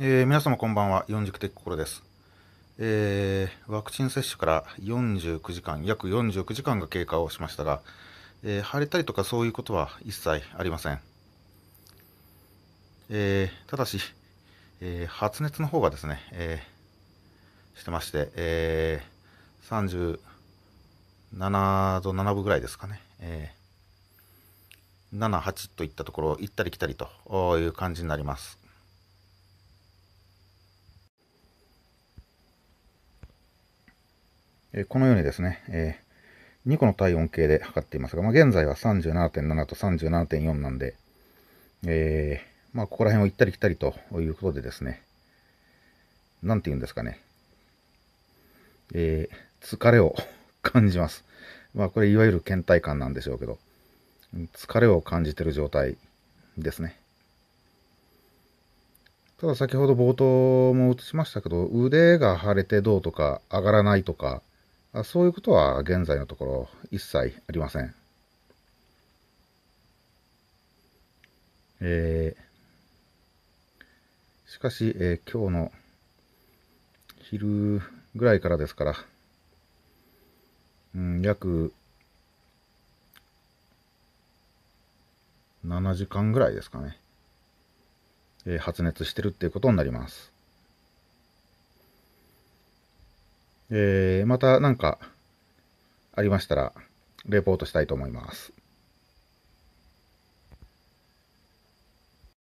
えー、皆様こんばんは、四軸的心です、えー、ワクチン接種から49時間、約49時間が経過をしましたが、えー、腫れたりとかそういうことは一切ありません。えー、ただし、えー、発熱の方がですね、えー、してまして、えー、37度7分ぐらいですかね、えー、7、8といったところ、行ったり来たりという感じになります。このようにですね、え2個の体温計で測っていますが、まあ、現在は37.7と37.4なんで、えー、まあ、ここら辺を行ったり来たりということでですね、なんて言うんですかね、えー、疲れを感じます。まあ、これいわゆる倦怠感なんでしょうけど、疲れを感じている状態ですね。ただ先ほど冒頭も映しましたけど、腕が腫れてどうとか、上がらないとか、そういうことは現在のところ一切ありません。えー、しかし、えー、今日の昼ぐらいからですから、うん、約7時間ぐらいですかね、えー、発熱してるっていうことになります。えー、また何かありましたら、レポートしたいと思います。